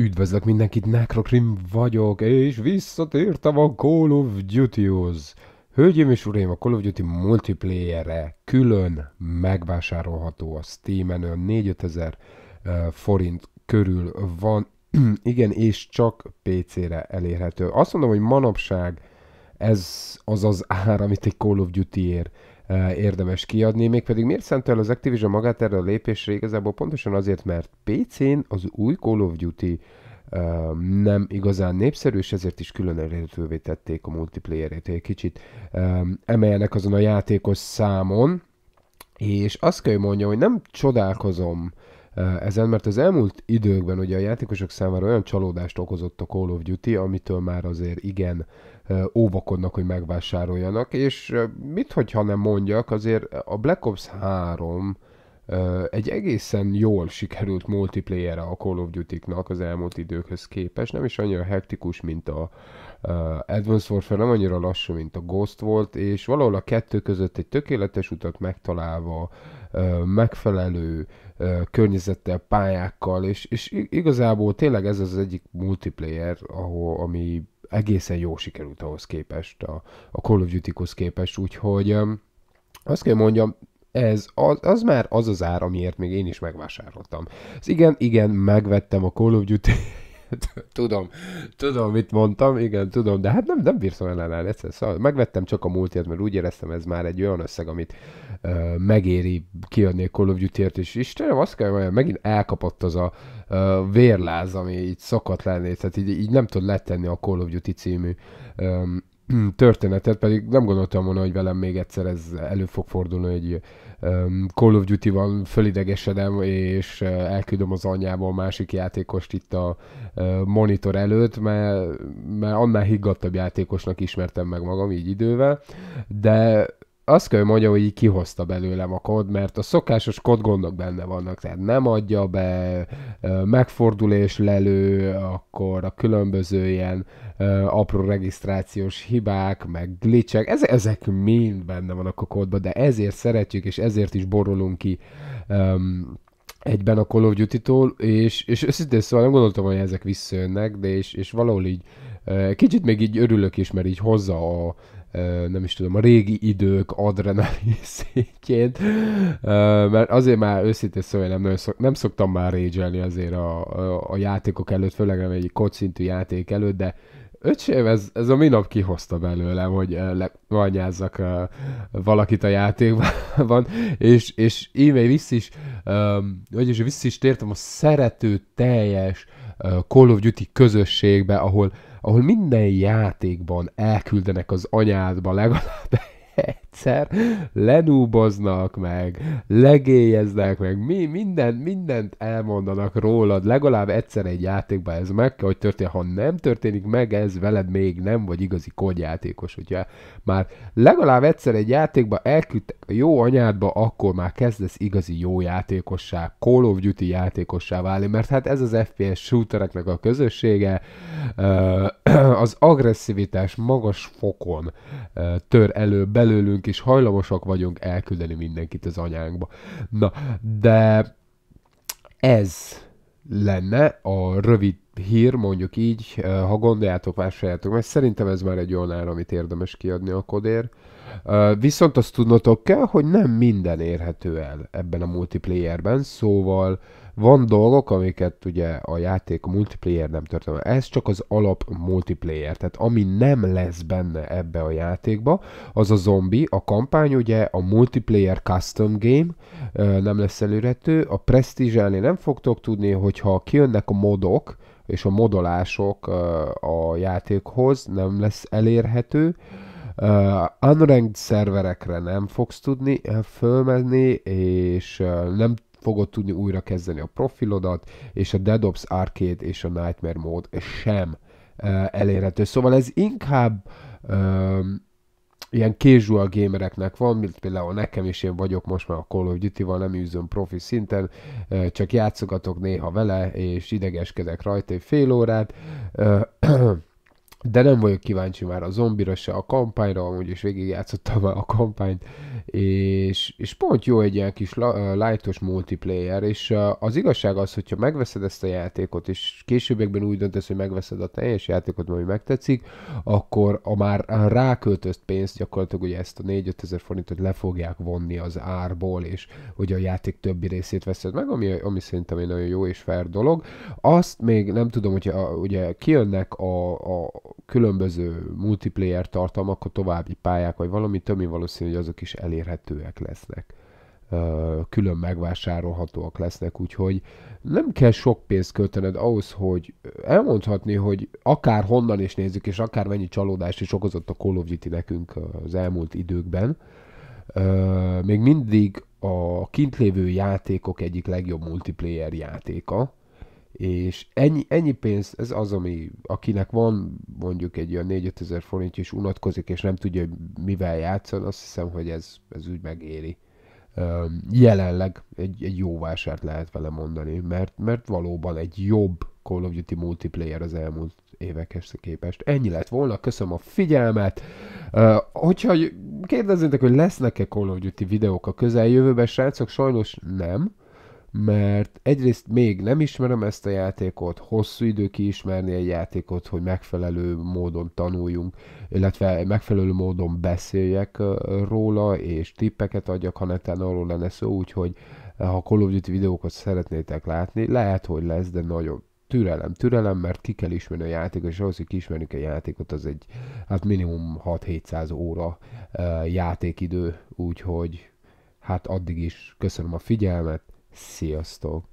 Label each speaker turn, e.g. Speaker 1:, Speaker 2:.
Speaker 1: Üdvözlök mindenkit, Necrocrim vagyok, és visszatértem a Call of Duty-hoz. Hölgyeim és uraim, a Call of Duty multiplayerre külön megvásárolható a Steam-en, 4 forint körül van, igen, és csak PC-re elérhető. Azt mondom, hogy manapság ez az az ár, amit egy Call of Duty ér érdemes kiadni, mégpedig miért szentel az Activision magát erre a lépésre igazából pontosan azért, mert PC-n az új Call of Duty Uh, nem igazán népszerű, és ezért is külön elérhetővé tették a multiplayerét egy kicsit um, emeljenek azon a játékos számon, és azt kell, hogy mondjam, hogy nem csodálkozom ezen, mert az elmúlt időkben ugye a játékosok számára olyan csalódást okozott a Call of Duty, amitől már azért igen óvakodnak, hogy megvásároljanak, és mit hogyha nem mondjak, azért a Black Ops 3 egy egészen jól sikerült multiplayer a Call of Duty-nak az elmúlt időkhöz képest. Nem is annyira hektikus, mint a Advanced Warfare, nem annyira lassú, mint a Ghost volt, és valahol a kettő között egy tökéletes utat megtalálva, megfelelő környezettel, pályákkal, és, és igazából tényleg ez az egyik multiplayer, ahol, ami egészen jó sikerült ahhoz képest, a, a Call of Duty-hoz képest, úgyhogy azt kell mondjam, ez, az, az már az az ár, amiért még én is megvásároltam. Ez igen, igen, megvettem a Call of Duty tudom, tudom, mit mondtam, igen, tudom, de hát nem, nem bírtam el egyszer szóval megvettem csak a múltját, mert úgy éreztem, ez már egy olyan összeg, amit uh, megéri kiadni a Call of Duty-ért, és Istenem, azt kell hogy megint elkapott az a uh, vérláz, ami így szokott lenni, tehát így, így nem tud letenni a Call of Duty című um, Mm, történetet, pedig nem gondoltam volna, hogy velem még egyszer ez elő fog fordulni, hogy um, Call of duty van, fölidegesedem, és uh, elküldöm az anyjába a másik játékost itt a uh, monitor előtt, mert, mert annál higgadtabb játékosnak ismertem meg magam így idővel, de azt kell, hogy mondjam, hogy így kihozta belőlem a kod, mert a szokásos kod gondok benne vannak, tehát nem adja be, és lelő, akkor a különböző ilyen apró regisztrációs hibák, meg glitchek, ezek mind benne vannak a kódban, de ezért szeretjük, és ezért is borulunk ki um, egyben a Call of Duty-tól, és, és összintén szóval nem gondoltam, hogy ezek visszajönnek, de és, és valahol így Kicsit még így örülök is, mert így hozza a, nem is tudom, a régi idők adrenalin szintjét. mert azért már őszintén szóval nem, szok, nem szoktam már régyelni azért a, a, a játékok előtt, főleg nem egy kocintű játék előtt, de öcsém, ez, ez a minap kihozta belőlem, hogy levanyázzak uh, valakit a játékban, és, és íme mail vissza is, um, vagyis vissza is tértem a szerető, teljes, Call of Duty közösségbe, ahol, ahol minden játékban elküldenek az anyádba legalább egyszer lenúboznak meg, legélyeznek meg, mi, mindent, mindent elmondanak rólad, legalább egyszer egy játékban ez meg kell, hogy történik, ha nem történik meg ez veled, még nem vagy igazi kódjátékos, hogyha már legalább egyszer egy játékban elküld, jó anyádba, akkor már kezdesz igazi jó játékossá, Call of Duty játékossá válni, mert hát ez az FPS shootereknek a közössége, az agresszivitás magas fokon tör elő belőlünk, és hajlamosak vagyunk elküldeni mindenkit az anyánkba. Na, de ez lenne a rövid hír, mondjuk így, eh, ha gondoljátok, vásároljátok, mert szerintem ez már egy olyan ár, amit érdemes kiadni a kodér. Eh, viszont azt tudnotok kell, hogy nem minden érhető el ebben a multiplayerben, szóval van dolgok, amiket ugye a játék multiplayer nem történik. Ez csak az alap multiplayer, tehát ami nem lesz benne ebbe a játékba, az a zombi, a kampány ugye a multiplayer custom game nem lesz előrető, a presztízselni nem fogtok tudni, hogyha kijönnek a modok, és a modolások a játékhoz nem lesz elérhető, Uh, unranked szerverekre nem fogsz tudni fölmenni, és uh, nem fogod tudni újra kezdeni a profilodat, és a Dead Ops Arcade és a Nightmare mód sem elérhető. Szóval ez inkább um, ilyen casual gamereknek van, mint például nekem is én vagyok most már a Call of Duty-val, nem űzöm profi szinten, csak játszogatok néha vele, és idegeskedek rajta egy fél órát de nem vagyok kíváncsi már a zombira se, a kampányra, amúgy is végigjátszottam már a kampányt, és, és pont jó egy ilyen kis lightos multiplayer, és az igazság az, hogyha megveszed ezt a játékot, és későbbiekben úgy döntesz, hogy megveszed a teljes játékot, ami megtetszik, akkor a már ráköltözt pénzt gyakorlatilag ugye ezt a 4-5 ezer forintot le fogják vonni az árból, és hogy a játék többi részét veszed meg, ami, ami szerintem egy nagyon jó és fair dolog. Azt még nem tudom, hogy a, ugye kijönnek a, a különböző multiplayer tartalmak, a további pályák, vagy valami, tömi valószínű, hogy azok is elérhetőek lesznek. Külön megvásárolhatóak lesznek, úgyhogy nem kell sok pénzt költened ahhoz, hogy elmondhatni, hogy akár honnan is nézzük, és akár mennyi csalódást is okozott a Call of Duty nekünk az elmúlt időkben, még mindig a kintlévő játékok egyik legjobb multiplayer játéka, és ennyi, ennyi pénz, ez az, ami akinek van mondjuk egy olyan 4 ezer forint, és unatkozik, és nem tudja, hogy mivel játszan, azt hiszem, hogy ez, ez úgy megéri. Jelenleg egy, egy jó vásárt lehet vele mondani, mert, mert valóban egy jobb Call of Duty multiplayer az elmúlt évekhez képest. Ennyi lett volna, köszönöm a figyelmet. Uh, hogyha kérdeznétek, hogy lesznek-e Call of Duty videók a közeljövőben, srácok, sajnos nem mert egyrészt még nem ismerem ezt a játékot, hosszú idő kiismerni egy játékot, hogy megfelelő módon tanuljunk, illetve megfelelő módon beszéljek róla, és tippeket adjak, ha netán arról lenne szó, úgyhogy eh, ha Call of Duty videókat szeretnétek látni, lehet, hogy lesz, de nagyon türelem, türelem, mert ki kell ismerni a játékot, és ahhoz, hogy kiismerjük a játékot, az egy hát minimum 6-700 óra eh, játékidő, úgyhogy hát addig is köszönöm a figyelmet, Sziasztok!